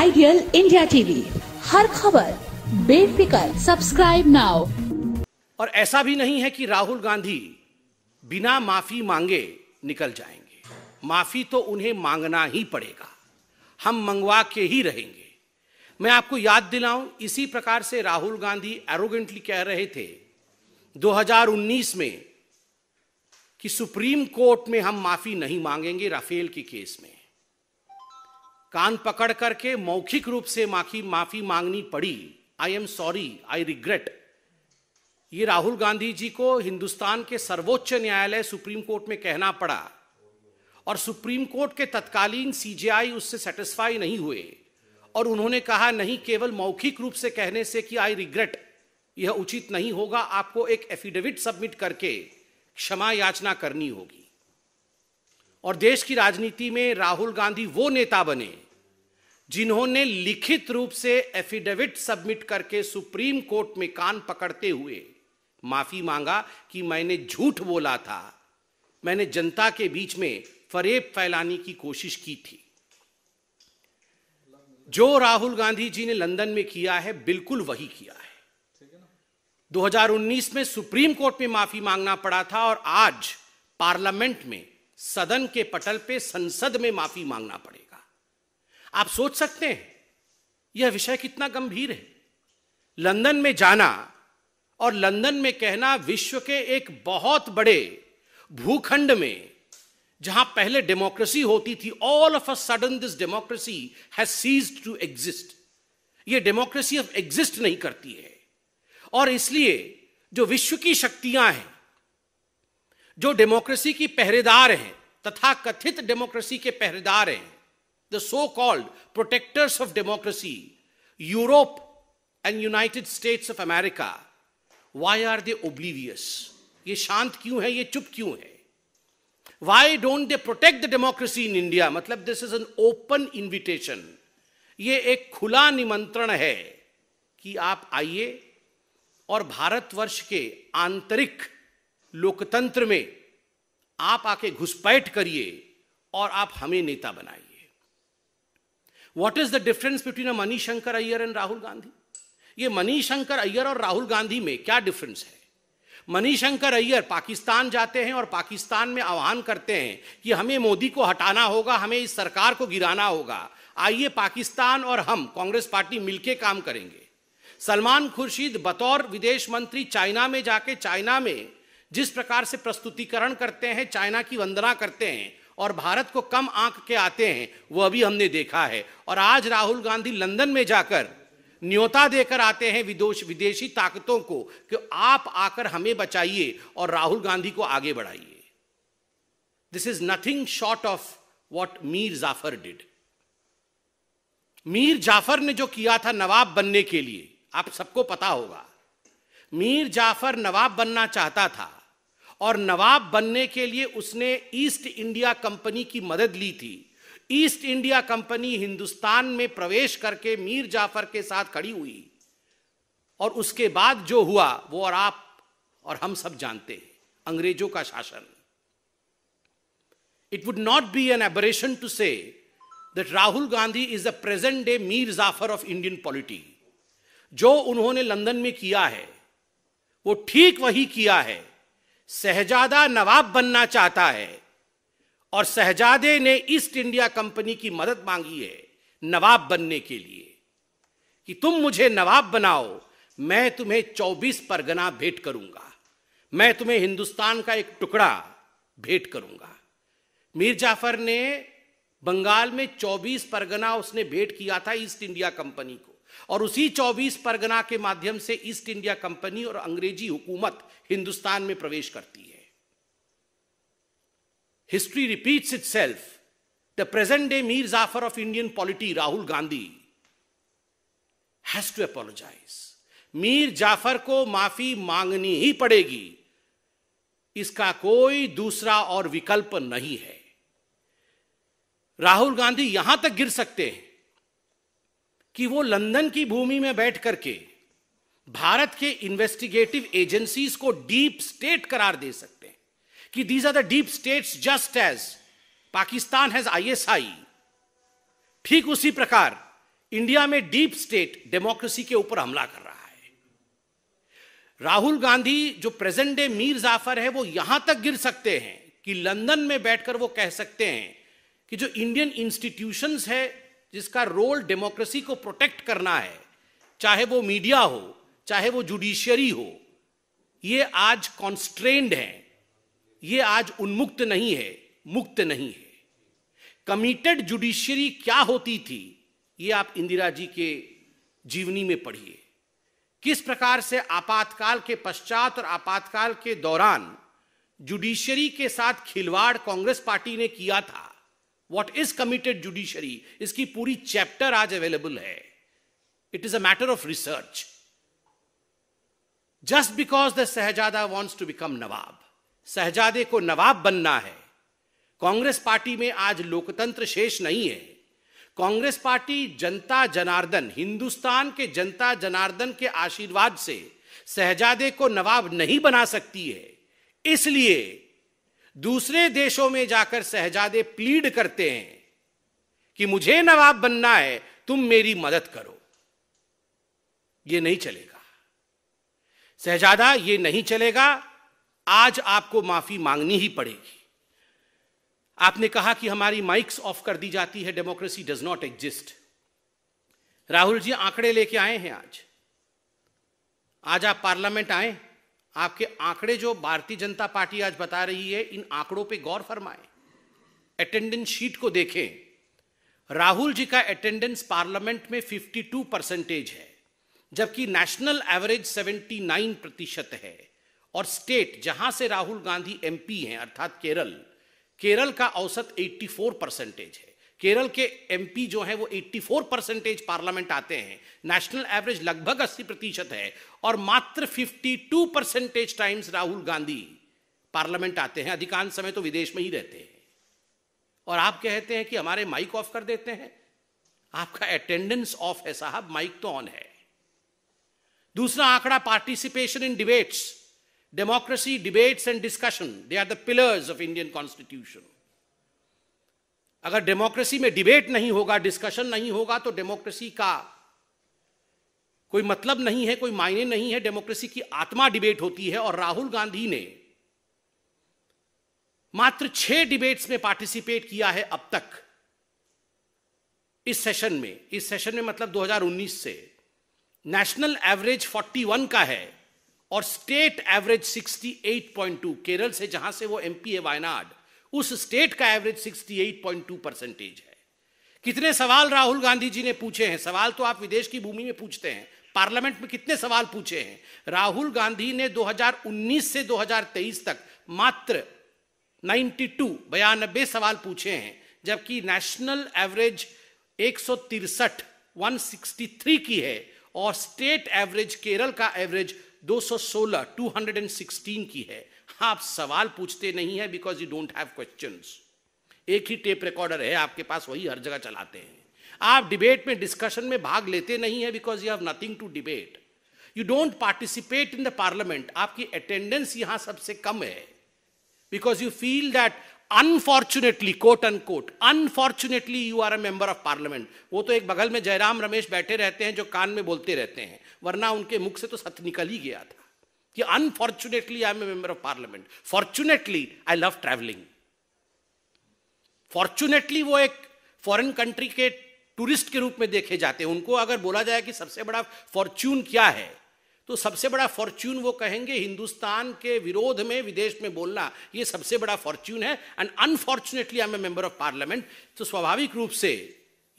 Ideal India TV हर खबर बेफिकर subscribe now और ऐसा भी नहीं है कि राहुल गांधी बिना माफी मांगे निकल जाएंगे माफी तो उन्हें मांगना ही पड़ेगा हम मंगवा के ही रहेंगे मैं आपको याद दिलाऊं इसी प्रकार से राहुल गांधी एरोगेंटली कह रहे थे 2019 में कि सुप्रीम कोर्ट में हम माफी नहीं मांगेंगे राफेल के केस में कान पकड़ करके मौखिक रूप से माफी माफी मांगनी पड़ी I am sorry I regret ये राहुल गांधी जी को हिंदुस्तान के सर्वोच्च न्यायालय सुप्रीम कोर्ट में कहना पड़ा और सुप्रीम कोर्ट के तत्कालीन सीजेआई उससे सेटिस्फाई नहीं हुए और उन्होंने कहा नहीं केवल मौखिक रूप से कहने से कि आई रिग्रेट यह उचित नहीं होगा आपको एक एफिडेविट सबमिट करके क्षमा याचना करनी होगी और देश की राजनीति में राहुल गांधी वो नेता बने जिन्होंने लिखित रूप से एफिडेविट सबमिट करके सुप्रीम कोर्ट में कान पकड़ते हुए माफी मांगा कि मैंने झूठ बोला था मैंने जनता के बीच में फरेब फैलाने की कोशिश की थी जो राहुल गांधी जी ने लंदन में किया है बिल्कुल वही किया है 2019 में सुप्रीम कोर्ट में माफी मांगना पड़ा था और आज पार्लियामेंट में सदन के पटल पे संसद में माफी मांगना पड़ेगा आप सोच सकते हैं यह विषय कितना गंभीर है लंदन में जाना और लंदन में कहना विश्व के एक बहुत बड़े भूखंड में जहां पहले डेमोक्रेसी होती थी all of a sudden this democracy has ceased to exist ये डेमोक्रेसी अब एग्जिस्ट नहीं करती है और इसलिए जो विश्व की शक्तियां हैं जो डेमोक्रेसी की पहरेदार हैं तथा कथित डेमोक्रेसी के पहरेदार हैं the so called protectors of democracy, Europe and United States of America, why are they oblivious? ये शांत क्यों है ये चुप क्यों है why don't they protect the democracy in India मतलब this is an open invitation ये एक खुला निमंत्रण है कि आप आइए और भारतवर्ष के आंतरिक लोकतंत्र में आप आके घुसपैठ करिए और आप हमें नेता बनाइए what is the difference between a Manish Shankar Aiyar and Rahul Gandhi ये मनीष शंकर अय्यर और राहुल गांधी में क्या डिफरेंस है मनीष शंकर अय्यर पाकिस्तान जाते हैं और पाकिस्तान में आह्वान करते हैं कि हमें मोदी को हटाना होगा हमें इस सरकार को गिराना होगा आइए पाकिस्तान और हम कांग्रेस पार्टी मिलकर काम करेंगे सलमान खुर्शीद बतौर विदेश मंत्री चाइना में जाके चाइना में जिस प्रकार से प्रस्तुतिकरण करते हैं चाइना की वंदना करते हैं और भारत को कम आंक के आते हैं वो अभी हमने देखा है और आज राहुल गांधी लंदन में जाकर न्योता देकर आते हैं विदोष विदेशी ताकतों को कि आप आकर हमें बचाइए और राहुल गांधी को आगे बढ़ाइए this is nothing short of what Mir Jafar did Mir Jafar ने जो किया था नवाब बनने के लिए आप सबको पता होगा मीर जाफर नवाब बनना चाहता था और नवाब बनने के लिए उसने ईस्ट इंडिया कंपनी की मदद ली थी ईस्ट इंडिया कंपनी हिंदुस्तान में प्रवेश करके मीर जाफर के साथ खड़ी हुई और उसके बाद जो हुआ वो और आप और हम सब जानते हैं अंग्रेजों का शासन it would not be an aberration to say that Rahul Gandhi is the present day Mir Jafar of Indian polity जो उन्होंने लंदन में किया है वो ठीक वही किया है सहजादा नवाब बनना चाहता है और सहजादे ने ईस्ट इंडिया कंपनी की मदद मांगी है नवाब बनने के लिए कि तुम मुझे नवाब बनाओ मैं तुम्हें 24 परगना भेंट करूंगा मैं तुम्हें हिंदुस्तान का एक टुकड़ा भेंट करूंगा मीर जाफर ने बंगाल में 24 परगना उसने भेंट किया था ईस्ट इंडिया कंपनी को और उसी 24 परगना के माध्यम से ईस्ट इंडिया कंपनी और अंग्रेजी हुकूमत हिंदुस्तान में प्रवेश करती है history repeats itself the present day Mir Jafar of Indian polity Rahul Gandhi has to apologize Mir Jafar को माफी मांगनी ही पड़ेगी इसका कोई दूसरा और विकल्प नहीं है राहुल गांधी यहां तक गिर सकते हैं कि वो लंदन की भूमि में बैठ करके भारत के इन्वेस्टिगेटिव एजेंसीज को डीप स्टेट करार दे सकते हैं कि these are the deep states just as Pakistan has ISI ठीक उसी प्रकार इंडिया में डीप स्टेट डेमोक्रेसी के ऊपर हमला कर रहा है राहुल गांधी जो प्रेजेंट डे मीर जाफर है वो यहां तक गिर सकते हैं कि लंदन में बैठकर वो कह सकते हैं कि जो इंडियन इंस्टीट्यूशंस है जिसका रोल डेमोक्रेसी को प्रोटेक्ट करना है चाहे वो मीडिया हो चाहे वो जुडिशियरी हो ये आज कॉन्स्ट्रेंड है ये आज उन्मुक्त नहीं है मुक्त नहीं है कमिटेड जुडिशियरी क्या होती थी ये आप इंदिरा जी के जीवनी में पढ़िए किस प्रकार से आपातकाल के पश्चात और आपातकाल के दौरान जुडिशियरी के साथ खिलवाड़ कांग्रेस पार्टी ने किया था वॉट इज कमिटेड जुडिशरी इसकी पूरी चैप्टर आज अवेलेबल है it is a matter of research just because the shahzada wants to become nawab सहजादे को नवाब बनना है कांग्रेस पार्टी में आज लोकतंत्र शेष नहीं है कांग्रेस पार्टी जनता जनार्दन हिंदुस्तान के जनता जनार्दन के आशीर्वाद से सहजादे को नवाब नहीं बना सकती है इसलिए दूसरे देशों में जाकर सहजादे प्लीड करते हैं कि मुझे नवाब बनना है तुम मेरी मदद करो ये नहीं चलेगा सहजादा ये नहीं चलेगा आज आपको माफी मांगनी ही पड़ेगी आपने कहा कि हमारी माइक्स ऑफ कर दी जाती है democracy does not exist Rahul ji आंकड़े लेके आए हैं आज आज आप पार्लियामेंट आए आपके आंकड़े जो भारतीय जनता पार्टी आज बता रही है इन आंकड़ों पे गौर फरमाएं अटेंडेंस शीट को देखें राहुल जी का अटेंडेंस पार्लियामेंट में 52 परसेंटेज है जबकि नेशनल एवरेज 79 प्रतिशत है और स्टेट जहां से राहुल गांधी एमपी हैं अर्थात केरल केरल का औसत 84 परसेंटेज है केरल के एमपी जो है वो 84 परसेंटेज पार्लियामेंट आते हैं नेशनल एवरेज लगभग 80 प्रतिशत है और मात्र 52 percentage times Rahul Gandhi parliament आते हैं अधिकांश समय तो विदेश में ही रहते हैं और आप कहते हैं कि हमारे माइक ऑफ कर देते हैं आपका अटेंडेंस ऑफ है साहब माइक तो ऑन है दूसरा आंकड़ा participation in debates democracy debates and discussion they are the pillars of Indian constitution अगर डेमोक्रेसी में डिबेट नहीं होगा डिस्कशन नहीं होगा तो डेमोक्रेसी का कोई मतलब नहीं है कोई मायने नहीं है डेमोक्रेसी की आत्मा डिबेट होती है और राहुल गांधी ने मात्र छह डिबेट्स में पार्टिसिपेट किया है अब तक इस सेशन में इस सेशन में मतलब 2019 से नेशनल एवरेज 41 का है और स्टेट एवरेज 68.2 केरल से जहां से वो एमपी है वायनाड उस स्टेट का एवरेज 68.2 परसेंटेज है कितने सवाल राहुल गांधी जी ने पूछे हैं सवाल तो आप विदेश की भूमि में पूछते हैं पार्लियामेंट में कितने सवाल पूछे हैं राहुल गांधी ने 2019 से 2023 तक मात्र 92 बयानबे सवाल पूछे हैं जबकि नेशनल एवरेज एक सौ की है और स्टेट एवरेज केरल का एवरेज 216 216 की है आप सवाल पूछते नहीं है because you don't have question एक ही टेप रिकॉर्डर है आपके पास वही हर जगह चलाते हैं आप डिबेट में डिस्कशन में भाग लेते नहीं है because you have nothing to debate you don't participate in the parliament आपकी अटेंडेंस यहां सबसे कम है because you feel that unfortunately quote and quote unfortunately you are a member of parliament वो तो एक बगल में जयराम रमेश बैठे रहते हैं जो कान में बोलते रहते हैं वरना उनके मुख से तो सत निकल ही गया था कि unfortunately I am a member of parliament fortunately I love travelling fortunately वो एक फॉरेन कंट्री के टूरिस्ट के रूप में देखे जाते हैं उनको अगर बोला जाए कि सबसे बड़ा फॉर्च्यून क्या है तो सबसे बड़ा फॉर्च्यून वो कहेंगे हिंदुस्तान के विरोध में विदेश में बोलना ये सबसे बड़ा फॉर्च्यून है and unfortunately I am a member of parliament तो स्वाभाविक रूप से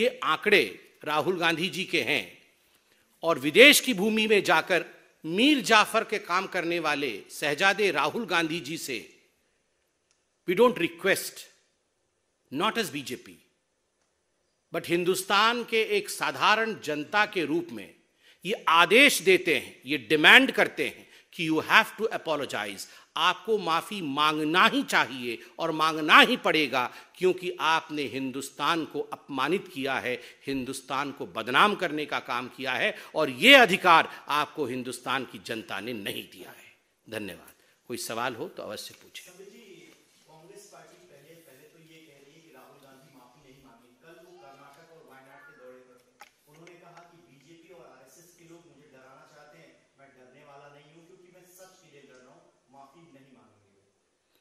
ये आंकड़े राहुल गांधी जी के हैं और विदेश की भूमि में जाकर मीर जाफर के काम करने वाले सहजादे राहुल गांधी जी से we don't request not as BJP but Hindustan के एक साधारण जनता के रूप में ये आदेश देते हैं ये डिमांड करते हैं कि यू हैव टू अपोलोजाइज आपको माफ़ी मांगना ही चाहिए और मांगना ही पड़ेगा क्योंकि आपने हिंदुस्तान को अपमानित किया है हिंदुस्तान को बदनाम करने का काम किया है और ये अधिकार आपको हिंदुस्तान की जनता ने नहीं दिया है धन्यवाद कोई सवाल हो तो अवश्य पूछें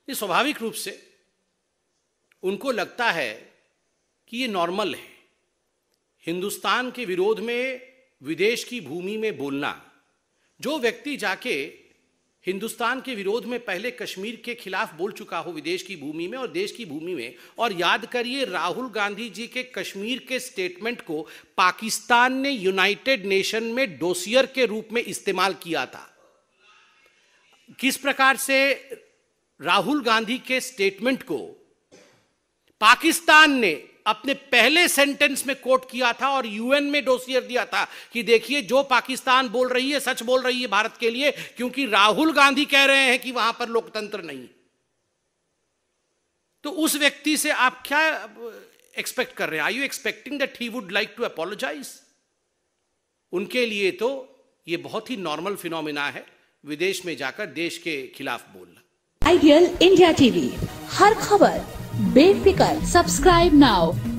ये स्वाभाविक रूप से उनको लगता है कि ये नॉर्मल है हिंदुस्तान के विरोध में विदेश की भूमि में बोलना जो व्यक्ति जाके हिंदुस्तान के विरोध में पहले कश्मीर के खिलाफ बोल चुका हो विदेश की भूमि में और देश की भूमि में और याद करिए राहुल गांधी जी के कश्मीर के स्टेटमेंट को पाकिस्तान ने यूनाइटेड नेशन में डोसियर के रूप में इस्तेमाल किया था किस प्रकार से राहुल गांधी के स्टेटमेंट को पाकिस्तान ने अपने पहले सेंटेंस में कोट किया था और यूएन में डोसियर दिया था कि देखिए जो पाकिस्तान बोल रही है सच बोल रही है भारत के लिए क्योंकि राहुल गांधी कह रहे हैं कि वहां पर लोकतंत्र नहीं तो उस व्यक्ति से आप क्या एक्सपेक्ट कर रहे हैं I you expecting that he would like to apologize उनके लिए तो यह बहुत ही नॉर्मल फिनोमिना है विदेश में जाकर देश के खिलाफ बोलना आइडियल इंडिया टीवी हर खबर बेफिक्र सब्सक्राइब नाउ